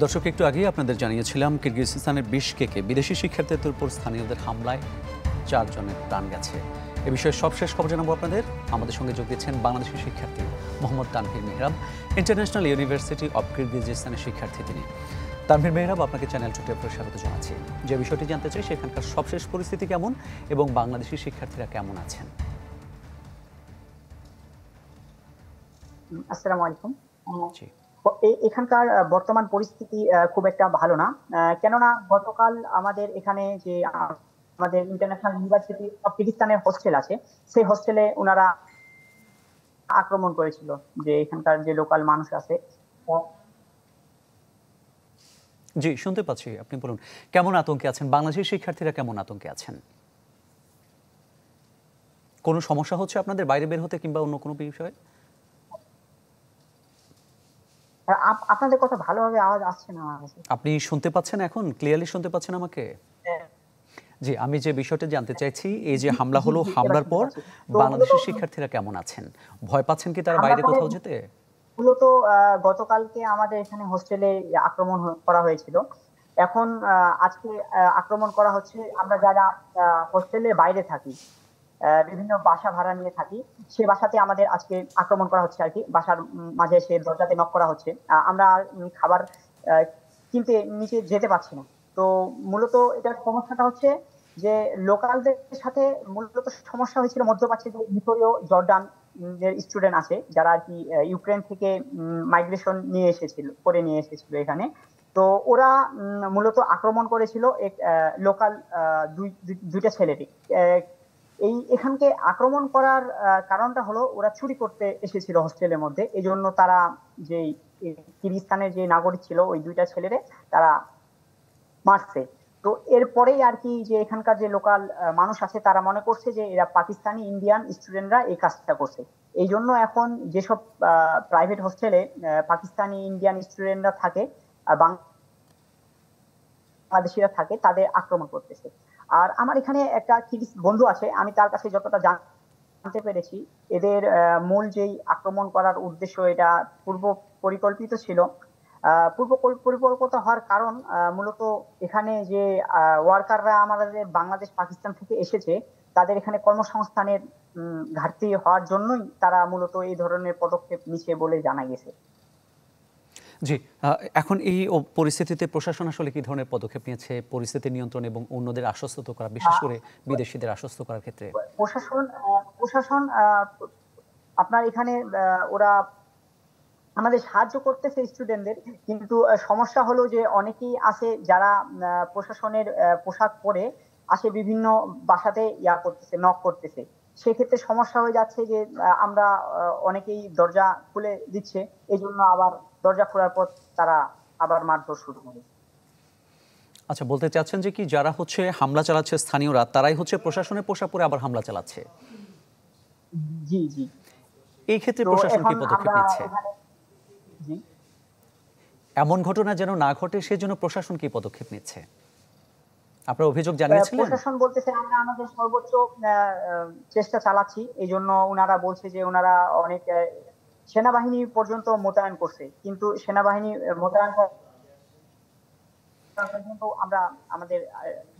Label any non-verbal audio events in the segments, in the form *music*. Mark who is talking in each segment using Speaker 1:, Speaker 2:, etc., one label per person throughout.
Speaker 1: দর্শক একটু আগেই আপনাদের জানিয়েছিলাম কিরগিজস্তানের বিশকেকে বিদেশি শিক্ষার্থীদের উপর স্থানীয়দের হামলায় চারজনের প্রাণ গেছে এ বিষয়ে সবশেষ খবর জানাবো আপনাদের আমাদের সঙ্গে যোগ দিচ্ছেন বাংলাদেশি শিক্ষার্থী Mohammad Tanvir Mehrab international university of কিরগিজস্তানের শিক্ষার্থী তিনি তানভীর মেহরাব আপনাকে চ্যানেল টুটে আপনার স্বাগত জানাচ্ছি যে বিষয়টি জানতে চাই সেখানকার সবশেষ পরিস্থিতি কেমন এবং বাংলাদেশি শিক্ষার্থীরা কেমন আছেন
Speaker 2: আসসালামু আলাইকুম এখানকার বর্তমান পরিস্থিতি খুব একটা ভালো না কেননা গতকাল আমাদের এখানে যে আমাদের ইন্টারন্যাশনাল ইউনিভার্সিটি অফ কিরগিস্তানের হোস্টেল আছে সেই হোস্টেলে ওনারা আক্রমণ করেছিল যে এখানকার যে লোকাল মানুষ আছে
Speaker 1: জি শুনতে পাচ্ছি আপনি বলুন কেমন আতঙ্কে আছেন বাংলাদেশের শিক্ষার্থীরা কেমন আতঙ্কে আছেন কোনো সমস্যা হচ্ছে আপনাদের বাইরে বের হতে কিংবা অন্য কোনো বিষয়ে
Speaker 2: আপনাদের কথা ভালোভাবে আওয়াজ আসছে না
Speaker 1: আপনি শুনতে পাচ্ছেন এখন ক্লিয়ারলি শুনতে পাচ্ছেন আমাকে হ্যাঁ। জি আমি যে বিষয়টা জানতে চাইছি এই যে হামলা হলো *laughs* হামলার পর বাংলাদেশের শিক্ষার্থীরা কেমন আছেন ভয় পাচ্ছেন কি তারা বাইরে কোথাও যেতে
Speaker 2: মূলত গতকালকে আমাদের এখানে হোস্টেলে আক্রমণ করা হয়েছিল এখন আজকে আক্রমণ করা হচ্ছে আমরা যারা হোস্টেলে বাইরে থাকি বিভিন্ন বাসা ভাড়া নিয়ে থাকি সে বাসাতে আমাদের আজকে আক্রমণ করা হচ্ছে আর কি বাসার মাঝে সে দরজাতে নক করা হচ্ছে আমরা খাবার কিনতে নিচে যেতে পারছি না তো মূলত এটার সমস্যাটা হচ্ছে যে লোকালদের সাথে মূলত সমস্যা হয়েছিল মধ্যপ্রাচ্যে যে ভিতরীয় জর্ডান স্টুডেন্ট আছে যারা আর কি ইউক্রেন থেকে মাইগ্রেশন নিয়ে এসেছিল করে নিয়ে এসেছিল এখানে তো ওরা মূলত আক্রমণ করেছিল এক লোকাল দুই দুইটা ছেলেটি এই এখানকে আক্রমণ করার কারণটা হলো ওরা চুরি করতে এসেছিল হোস্টেলের মধ্যে এই জন্য তারা যে কিরগিস্তানের যে নাগরিক ছিল ওই দুইটা ছেলেরে তারা মারছে তো এরপরেই আর কি যে এখানকার যে লোকাল মানুষ আছে তারা মনে করছে যে এরা পাকিস্তানি ইন্ডিয়ান স্টুডেন্টরা এই কাজটা করছে এই জন্য এখন যেসব প্রাইভেট হোস্টেলে পাকিস্তানি ইন্ডিয়ান স্টুডেন্টরা থাকে বাংলা বাংলাদেশিরা থাকে তাদের আক্রমণ করতেছে আর আমার এখানে একটা বন্ধু আছে আমি তার কাছে যতটা জানতে পেরেছি এদের মূল যেই আক্রমণ করার উদ্দেশ্য এটা পূর্ব পরিকল্পিত ছিল পূর্ব পরিকল্পিত হওয়ার কারণ মূলত এখানে যে ওয়ার্কাররা আমাদের বাংলাদেশ পাকিস্তান থেকে এসেছে তাদের এখানে কর্মসংস্থানের ঘাটতি হওয়ার জন্যই তারা মূলত এই ধরনের পদক্ষেপ নিচ্ছে বলে জানা গেছে
Speaker 1: জি এখন এই পরিস্থিতিতে প্রশাসন আসলে কি ধরনের পদক্ষেপ নিয়েছে পরিস্থিতি নিয়ন্ত্রণ এবং অন্যদের আশ্বস্ত করা বিশেষ করে বিদেশিদের আশ্বস্ত করার ক্ষেত্রে
Speaker 2: প্রশাসন প্রশাসন আপনার এখানে ওরা আমাদের সাহায্য করতেছে স্টুডেন্টদের কিন্তু সমস্যা হলো যে অনেকেই আছে যারা প্রশাসনের পোশাক পরে আসে বিভিন্ন বাসাতে ইয়া করতেছে নক করতেছে সেক্ষেত্রে সমস্যা হয়ে যাচ্ছে যে আমরা অনেকেই দরজা খুলে দিচ্ছে এই জন্য আবার দরজা খোলার পর তারা আবার মারধর শুরু করে
Speaker 1: আচ্ছা বলতে চাচ্ছেন যে কি যারা হচ্ছে হামলা চালাচ্ছে স্থানীয়রা তারাই হচ্ছে প্রশাসনের পোশাক পরে আবার হামলা চালাচ্ছে জি জি এই ক্ষেত্রে প্রশাসন কি পদক্ষেপ নিচ্ছে এমন ঘটনা যেন না ঘটে সেজন্য প্রশাসন কি পদক্ষেপ নিচ্ছে আপনার অভিযোগ জানিয়েছিলেন প্রশাসন
Speaker 2: বলতেছে আমরা আমাদের সর্বোচ্চ চেষ্টা চালাচ্ছি এই জন্য ওনারা বলছে যে ওনারা অনেক সেনাবাহিনী পর্যন্ত মোতায়েন করছে কিন্তু সেনাবাহিনী মোতায়েন পর্যন্ত আমরা আমাদের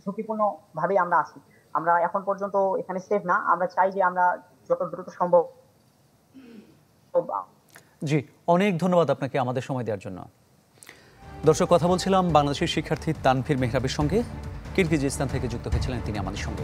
Speaker 2: ঝুঁকিপূর্ণ ভাবে আমরা আছি আমরা এখন পর্যন্ত এখানে সেফ না আমরা চাই যে আমরা যত দ্রুত সম্ভব
Speaker 1: জি অনেক ধন্যবাদ আপনাকে আমাদের সময় দেওয়ার জন্য দর্শক কথা বলছিলাম বাংলাদেশের শিক্ষার্থী তানফির মেহরাবের সঙ্গে কিরগিজিস্তান থেকে যুক্ত হয়েছিলেন তিনি আমাদের সঙ্গে